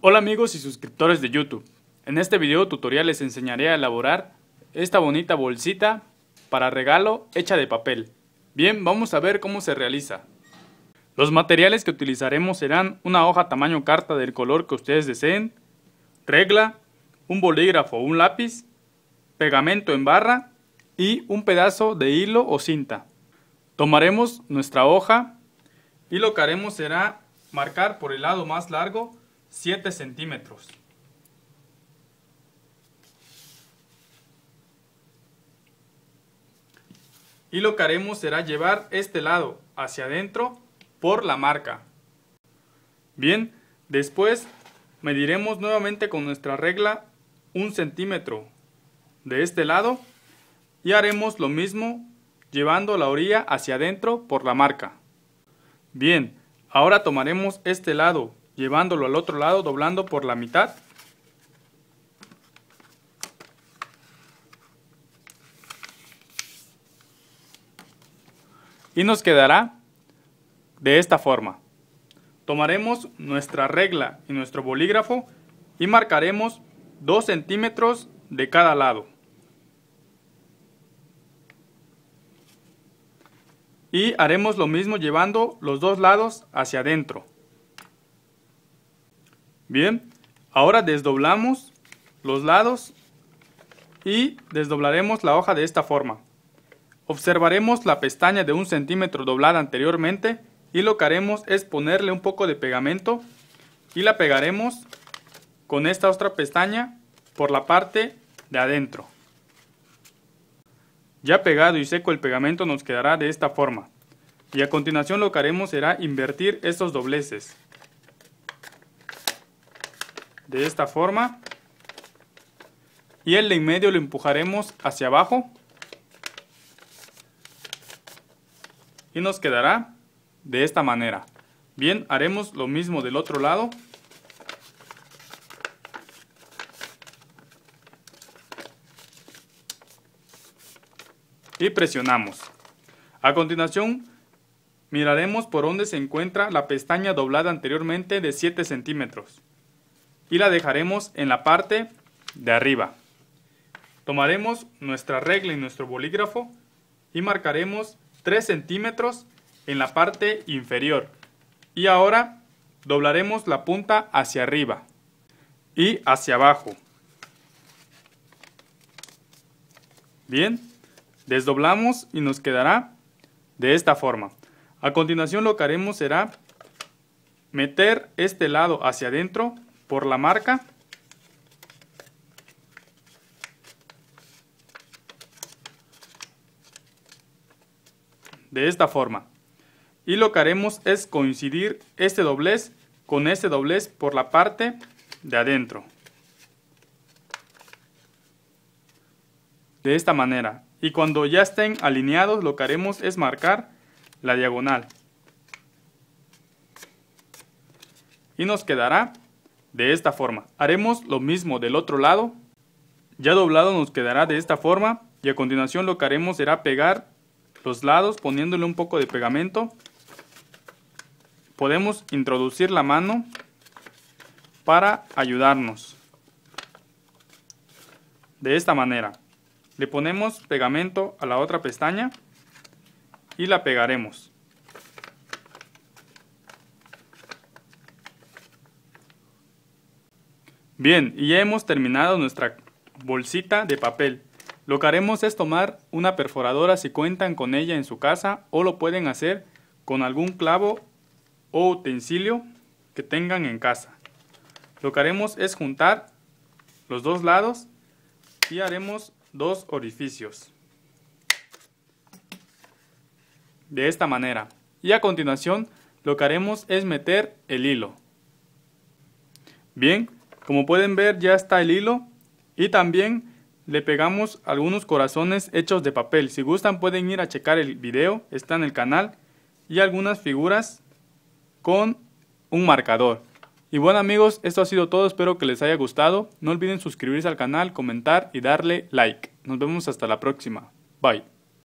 Hola amigos y suscriptores de YouTube. En este video tutorial les enseñaré a elaborar esta bonita bolsita para regalo hecha de papel. Bien, vamos a ver cómo se realiza. Los materiales que utilizaremos serán una hoja tamaño carta del color que ustedes deseen, regla, un bolígrafo o un lápiz, pegamento en barra y un pedazo de hilo o cinta. Tomaremos nuestra hoja y lo que haremos será marcar por el lado más largo 7 centímetros. Y lo que haremos será llevar este lado hacia adentro por la marca. Bien, después mediremos nuevamente con nuestra regla un centímetro de este lado y haremos lo mismo llevando la orilla hacia adentro por la marca. Bien, ahora tomaremos este lado llevándolo al otro lado, doblando por la mitad. Y nos quedará de esta forma. Tomaremos nuestra regla y nuestro bolígrafo y marcaremos 2 centímetros de cada lado. Y haremos lo mismo llevando los dos lados hacia adentro. Bien, ahora desdoblamos los lados y desdoblaremos la hoja de esta forma. Observaremos la pestaña de un centímetro doblada anteriormente y lo que haremos es ponerle un poco de pegamento y la pegaremos con esta otra pestaña por la parte de adentro. Ya pegado y seco el pegamento nos quedará de esta forma. Y a continuación lo que haremos será invertir estos dobleces de esta forma y el de en medio lo empujaremos hacia abajo y nos quedará de esta manera bien haremos lo mismo del otro lado y presionamos a continuación miraremos por dónde se encuentra la pestaña doblada anteriormente de 7 centímetros y la dejaremos en la parte de arriba. Tomaremos nuestra regla y nuestro bolígrafo y marcaremos 3 centímetros en la parte inferior. Y ahora doblaremos la punta hacia arriba y hacia abajo. Bien, desdoblamos y nos quedará de esta forma. A continuación lo que haremos será meter este lado hacia adentro por la marca. De esta forma. Y lo que haremos es coincidir este doblez con este doblez por la parte de adentro. De esta manera. Y cuando ya estén alineados lo que haremos es marcar la diagonal. Y nos quedará de esta forma. Haremos lo mismo del otro lado. Ya doblado nos quedará de esta forma y a continuación lo que haremos será pegar los lados poniéndole un poco de pegamento. Podemos introducir la mano para ayudarnos. De esta manera. Le ponemos pegamento a la otra pestaña y la pegaremos. Bien, y ya hemos terminado nuestra bolsita de papel. Lo que haremos es tomar una perforadora si cuentan con ella en su casa o lo pueden hacer con algún clavo o utensilio que tengan en casa. Lo que haremos es juntar los dos lados y haremos dos orificios. De esta manera. Y a continuación lo que haremos es meter el hilo. Bien, como pueden ver ya está el hilo y también le pegamos algunos corazones hechos de papel. Si gustan pueden ir a checar el video, está en el canal y algunas figuras con un marcador. Y bueno amigos, esto ha sido todo, espero que les haya gustado. No olviden suscribirse al canal, comentar y darle like. Nos vemos hasta la próxima. Bye.